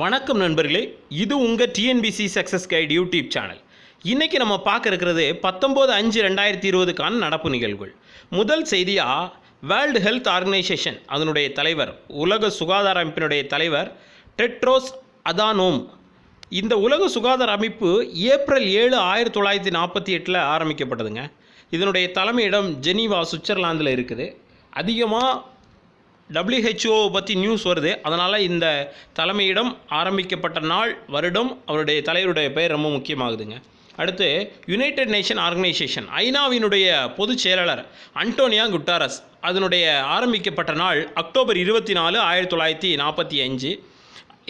வணக்கம் நண்பர்களே இது உங்கள் TNPSC success guide YouTube channel இன்றைக்கி நம்ம பார்க்க இருக்கிறது பத்தொம்போது அஞ்சு ரெண்டாயிரத்தி இருபதுக்கான நடப்பு நிகழ்வுகள் முதல் செய்தியாக வேர்ல்டு ஹெல்த் ஆர்கனைசேஷன் அதனுடைய தலைவர் உலக சுகாதார அமைப்பினுடைய தலைவர் டெட்ரோஸ் அதானோம் இந்த உலக சுகாதார அமைப்பு ஏப்ரல் ஏழு ஆயிரத்தி தொள்ளாயிரத்தி நாற்பத்தி எட்டில் ஆரம்பிக்கப்பட்டதுங்க இதனுடைய தலைமையிடம் ஜெனீவா சுவிட்சர்லாந்தில் இருக்குது அதிகமாக டபிள்யூஹெச்ஓ பற்றி நியூஸ் வருது அதனால் இந்த தலைமையிடம் ஆரம்பிக்கப்பட்ட நாள் வருடம் அவருடைய தலைவருடைய பெயர் ரொம்ப முக்கியமாகுதுங்க அடுத்து யுனைடெட் நேஷன் ஆர்கனைசேஷன் ஐநாவினுடைய பொதுச் செயலாளர் அன்டோனியா குட்டாரஸ் அதனுடைய ஆரம்பிக்கப்பட்ட நாள் அக்டோபர் இருபத்தி நாலு ஆயிரத்தி தொள்ளாயிரத்தி நாற்பத்தி அஞ்சு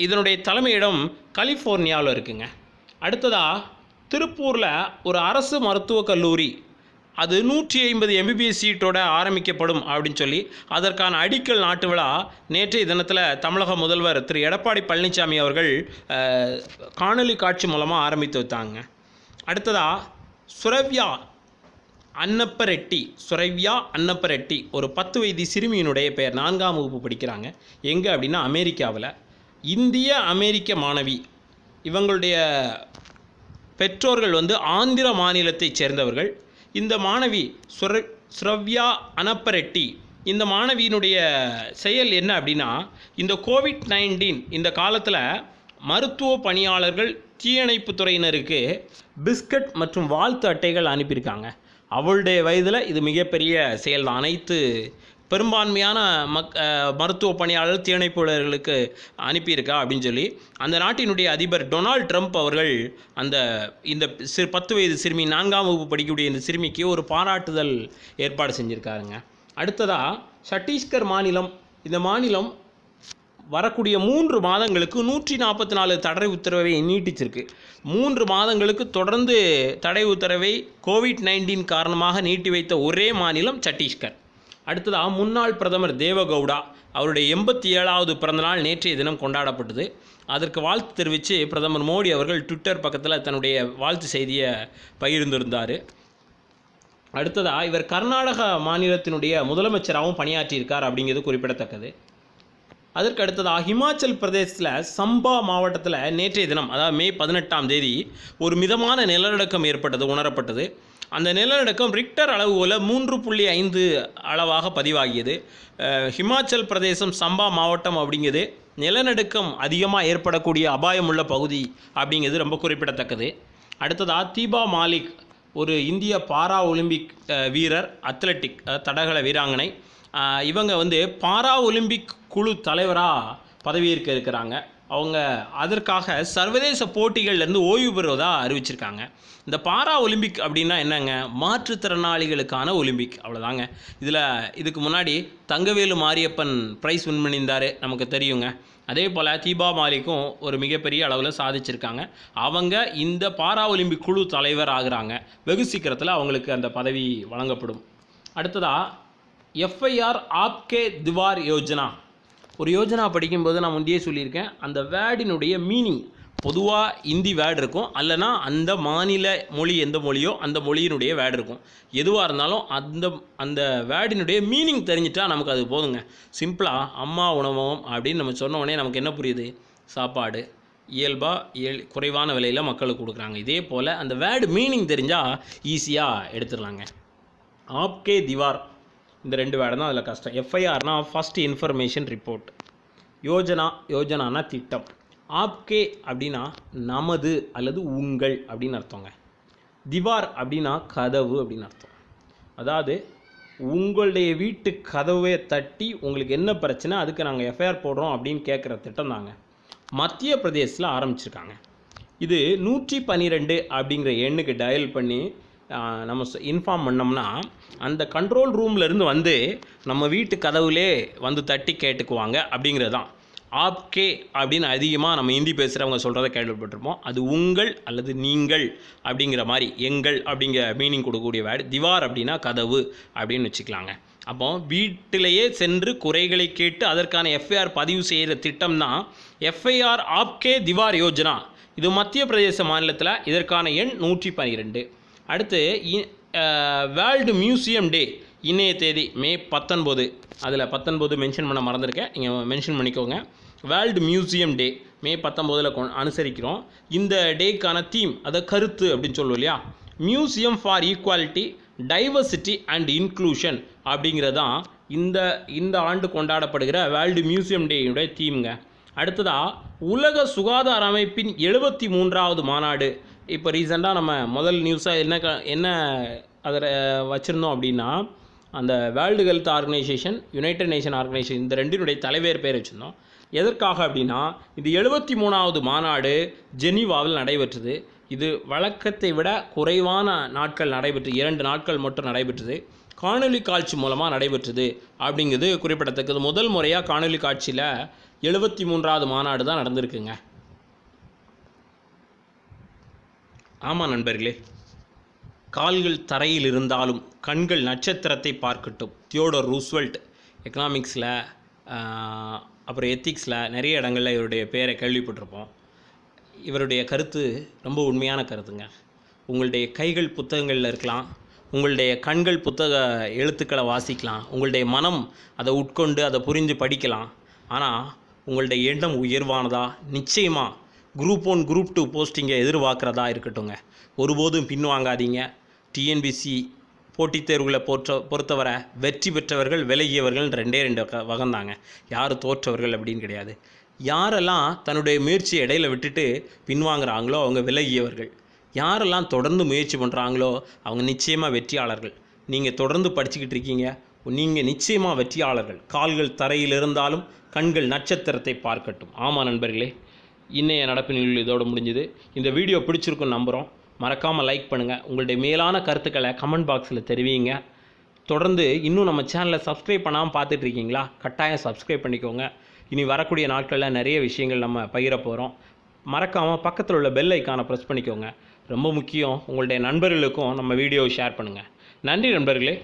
இதனுடைய தலைமையிடம் கலிஃபோர்னியாவில் இருக்குங்க அடுத்ததாக திருப்பூரில் ஒரு அரசு மருத்துவக் கல்லூரி அது நூற்றி ஐம்பது எம்பிபிஎஸ் சீட்டோட ஆரம்பிக்கப்படும் அப்படின்னு சொல்லி அதற்கான அடிக்கல் நாட்டு விழா நேற்றைய தினத்தில் தமிழக முதல்வர் திரு எடப்பாடி பழனிசாமி அவர்கள் காணொலி காட்சி மூலமாக ஆரம்பித்து வைத்தாங்க அடுத்ததாக சுரவ்யா அன்னப்ப ரெட்டி சுரவ்யா அன்னப்ப ரெட்டி ஒரு பத்து வயது சிறுமியினுடைய பெயர் நான்காம் வகுப்பு படிக்கிறாங்க எங்கே அப்படின்னா அமெரிக்காவில் இந்திய அமெரிக்க மாணவி இவங்களுடைய பெற்றோர்கள் வந்து ஆந்திர மாநிலத்தைச் சேர்ந்தவர்கள் இந்த மாணவி சுர ஸ்ரவ்யா அனப்பரெட்டி இந்த மாணவியினுடைய செயல் என்ன அப்படின்னா இந்த கோவிட் நைன்டீன் இந்த காலத்தில் மருத்துவ பணியாளர்கள் தீயணைப்பு துறையினருக்கு பிஸ்கட் மற்றும் வாழ்த்து அட்டைகள் அனுப்பியிருக்காங்க அவளுடைய வயதில் இது மிகப்பெரிய செயல் தான் அனைத்து பெரும்பான்மையான மக் மருத்துவ பணியாளர் தீயணைப்புகளுக்கு அனுப்பியிருக்கா அப்படின்னு சொல்லி அந்த நாட்டினுடைய அதிபர் டொனால்ட் ட்ரம்ப் அவர்கள் அந்த இந்த சிறு பத்து வயது சிறுமி நான்காம் வகுப்பு படிக்கக்கூடிய இந்த சிறுமிக்கு ஒரு பாராட்டுதல் ஏற்பாடு செஞ்சுருக்காருங்க அடுத்ததாக சட்டீஸ்கர் மாநிலம் இந்த மாநிலம் வரக்கூடிய மூன்று மாதங்களுக்கு நூற்றி நாற்பத்தி நாலு தடை உத்தரவை நீட்டிச்சிருக்கு மூன்று மாதங்களுக்கு தொடர்ந்து தடை உத்தரவை கோவிட் நைன்டீன் காரணமாக நீட்டி வைத்த ஒரே மாநிலம் சட்டீஸ்கர் அடுத்ததாக முன்னாள் பிரதமர் தேவகவுடா அவருடைய எண்பத்தி ஏழாவது பிறந்தநாள் நேற்றைய தினம் கொண்டாடப்பட்டது அதற்கு வாழ்த்து தெரிவித்து பிரதமர் மோடி அவர்கள் ட்விட்டர் பக்கத்தில் தன்னுடைய வாழ்த்து செய்தியை பகிர்ந்திருந்தார் அடுத்ததாக இவர் கர்நாடக மாநிலத்தினுடைய முதலமைச்சராகவும் பணியாற்றியிருக்கார் அப்படிங்கிறது குறிப்பிடத்தக்கது அதற்கு அடுத்ததாக ஹிமாச்சல் பிரதேசத்தில் சம்பா மாவட்டத்தில் நேற்றைய தினம் அதாவது மே பதினெட்டாம் தேதி ஒரு மிதமான நிலநடுக்கம் ஏற்பட்டது உணரப்பட்டது அந்த நிலநடுக்கம் ரிக்டர் அளவுகோல மூன்று புள்ளி ஐந்து அளவாக பதிவாகியது ஹிமாச்சல் பிரதேசம் சம்பா மாவட்டம் அப்படிங்கிறது நிலநடுக்கம் அதிகமாக ஏற்படக்கூடிய அபாயம் உள்ள பகுதி அப்படிங்கிறது ரொம்ப குறிப்பிடத்தக்கது அடுத்ததாக தீபா மாலிக் ஒரு இந்திய பாரா ஒலிம்பிக் வீரர் அத்லட்டிக் தடகள வீராங்கனை இவங்க வந்து பாரா ஒலிம்பிக் குழு தலைவராக பதவியேற்க இருக்கிறாங்க அவங்க அதற்காக சர்வதேச போட்டிகள்லேருந்து ஓய்வு பெறுவதாக அறிவிச்சிருக்காங்க இந்த பாரா ஒலிம்பிக் அப்படின்னா என்னங்க மாற்றுத்திறனாளிகளுக்கான ஒலிம்பிக் அவ்வளோதாங்க இதில் இதுக்கு முன்னாடி தங்கவேலு மாரியப்பன் ப்ரைஸ் வின் பண்ணியிருந்தார் நமக்கு தெரியுங்க அதே போல் தீபா மாலிக்கும் ஒரு மிகப்பெரிய அளவில் சாதிச்சிருக்காங்க அவங்க இந்த பாரா ஒலிம்பிக் குழு தலைவர் ஆகிறாங்க வெகு சீக்கிரத்தில் அவங்களுக்கு அந்த பதவி வழங்கப்படும் அடுத்ததாக எஃப்ஐஆர் ஆப்கே திவார் யோஜனா ஒரு யோஜனா படிக்கும்போது நான் முந்தையே சொல்லியிருக்கேன் அந்த வேர்டினுடைய மீனிங் பொதுவாக இந்தி வேர்டு இருக்கும் அல்லனா அந்த மாநில மொழி எந்த மொழியோ அந்த மொழியினுடைய வேர்டு இருக்கும் எதுவாக இருந்தாலும் அந்த அந்த வேர்டினுடைய மீனிங் தெரிஞ்சிட்டா நமக்கு அது போதுங்க சிம்பிளாக அம்மா உணவகம் அப்படின்னு நம்ம சொன்ன உடனே நமக்கு என்ன புரியுது சாப்பாடு இயல்பாக இயல் குறைவான விலையில் மக்களுக்கு கொடுக்குறாங்க இதே போல் அந்த வேர்டு மீனிங் தெரிஞ்சால் ஈஸியாக எடுத்துடலாங்க ஆப்கே திவார் இந்த ரெண்டு வேர்டு தான் அதில் கஷ்டம் எஃப்ஐஆர்னா ஃபஸ்ட் இன்ஃபர்மேஷன் ரிப்போர்ட் யோஜனா யோஜனானா திட்டம் ஆப்கே அப்படின்னா நமது அல்லது உங்கள் அப்படின்னு அர்த்தங்க திவார் அப்படின்னா கதவு அப்படின்னு அர்த்தம் அதாவது உங்களுடைய வீட்டு கதவை தட்டி உங்களுக்கு என்ன பிரச்சனை அதுக்கு நாங்கள் எஃப்ஐஆர் போடுறோம் அப்படின்னு கேட்குற திட்டம் தாங்க மத்திய பிரதேசத்தில் ஆரம்பிச்சிருக்காங்க இது நூற்றி பன்னிரெண்டு அப்படிங்கிற எண்ணுக்கு டயல் பண்ணி நம்ம இன்ஃபார்ம் பண்ணோம்னா அந்த கண்ட்ரோல் ரூம்லேருந்து வந்து நம்ம வீட்டு கதவுலே வந்து தட்டி கேட்டுக்குவாங்க அப்படிங்கிறது தான் ஆப்கே அப்படின்னு அதிகமாக நம்ம ஹிந்தி பேசுகிறவங்க சொல்கிறத கேள்விப்பட்டிருப்போம் அது உங்கள் அல்லது நீங்கள் அப்படிங்கிற மாதிரி எங்கள் அப்படிங்கிற மீனிங் கொடுக்கக்கூடிய வேர்டு திவார் அப்படின்னா கதவு அப்படின்னு வச்சுக்கலாங்க அப்போ வீட்டிலேயே சென்று குறைகளை கேட்டு அதற்கான எஃப்ஐஆர் பதிவு செய்கிற திட்டம் தான் எஃப்ஐஆர் ஆப்கே திவார் யோஜனா இது மத்திய பிரதேச மாநிலத்தில் இதற்கான எண் நூற்றி பனிரெண்டு அடுத்து வேர்ல்டு மியூசியம் டே இன்றைய தேதி மே பத்தொன்பது அதில் பத்தொன்பது மென்ஷன் பண்ண மறந்துருக்கேன் நீங்கள் மென்ஷன் பண்ணிக்கோங்க வேர்ல்டு மியூசியம் டே மே பத்தொம்போதில் அனுசரிக்கிறோம் இந்த டேக்கான தீம் அதை கருத்து அப்படின்னு சொல்லுவோம் இல்லையா museum for equality diversity and inclusion அப்படிங்கிறது தான் இந்த இந்த ஆண்டு கொண்டாடப்படுகிற வேர்ல்டு மியூசியம் டேயுடைய தீம்ங்க அடுத்ததாக உலக சுகாதார அமைப்பின் எழுபத்தி மூன்றாவது மாநாடு இப்போ ரீசெண்டாக நம்ம முதல் நியூஸாக என்ன க என்ன அதில் வச்சுருந்தோம் அப்படின்னா அந்த world health organisation united nation organisation இந்த ரெண்டினுடைய தலைவர் பேர் வச்சுருந்தோம் எதற்காக அப்படின்னா இது எழுபத்தி மூணாவது மாநாடு ஜெனீவாவில் நடைபெற்றது இது வழக்கத்தை விட குறைவான நாட்கள் நடைபெற்று இரண்டு நாட்கள் மட்டும் நடைபெற்றது காணொலி காட்சி மூலமாக நடைபெற்றது அப்படிங்கிறது குறிப்பிடத்தக்கது முதல் முறையாக காணொலி காட்சியில் எழுபத்தி மூன்றாவது மாநாடு தான் நடந்திருக்குங்க ஆமாம் நண்பர்களே கால்கள் தரையில் இருந்தாலும் கண்கள் நட்சத்திரத்தை பார்க்கட்டும் தியோடர் ரூஸ்வெல்ட் எக்கனாமிக்ஸில் அப்புறம் எத்திக்ஸில் நிறைய இடங்களில் இவருடைய பேரை கேள்விப்பட்டிருப்போம் இவருடைய கருத்து ரொம்ப உண்மையான கருத்துங்க உங்களுடைய கைகள் புத்தகங்களில் இருக்கலாம் உங்களுடைய கண்கள் புத்தக எழுத்துக்களை வாசிக்கலாம் உங்களுடைய மனம் அதை உட்கொண்டு அதை புரிஞ்சு படிக்கலாம் ஆனால் உங்களுடைய எண்ணம் உயர்வானதா நிச்சயமாக குரூப் ஒன் குரூப் டூ போஸ்டிங்கை எதிர்பார்க்குறதா இருக்கட்டும்ங்க ஒருபோதும் பின்வாங்காதீங்க டிஎன்பிசி போட்டித் தேர்வுகளை போற்ற பொறுத்தவரை வெற்றி பெற்றவர்கள் விலகியவர்கள் ரெண்டே ரெண்டு வகந்தாங்க யார் தோற்றவர்கள் அப்படின்னு கிடையாது யாரெல்லாம் தன்னுடைய முயற்சி இடையில விட்டுட்டு பின்வாங்குறாங்களோ அவங்க விலகியவர்கள் யாரெல்லாம் தொடர்ந்து முயற்சி பண்ணுறாங்களோ அவங்க நிச்சயமாக வெற்றியாளர்கள் நீங்கள் தொடர்ந்து படிச்சுக்கிட்டு இருக்கீங்க நீங்கள் நிச்சயமாக வெற்றியாளர்கள் கால்கள் தரையில் இருந்தாலும் கண்கள் நட்சத்திரத்தை பார்க்கட்டும் ஆமாம் நண்பர்களே இன்னைய நடப்பு நிகழ்வு இதோடு முடிஞ்சுது இந்த வீடியோ பிடிச்சிருக்கும் நம்புகிறோம் மறக்காமல் லைக் பண்ணுங்கள் உங்களுடைய மேலான கருத்துக்களை கமெண்ட் பாக்ஸில் தெரிவிங்க தொடர்ந்து இன்னும் நம்ம சேனலை சப்ஸ்கிரைப் பண்ணாமல் பார்த்துட்ருக்கீங்களா கட்டாயம் சப்ஸ்கிரைப் பண்ணிக்கோங்க இனி வரக்கூடிய நாட்களில் நிறைய விஷயங்கள் நம்ம பகிர போகிறோம் மறக்காமல் பக்கத்தில் உள்ள பெல் ஐக்கானை ப்ரெஸ் பண்ணிக்கோங்க ரொம்ப முக்கியம் உங்களுடைய நண்பர்களுக்கும் நம்ம வீடியோவை ஷேர் பண்ணுங்கள் நன்றி நண்பர்களே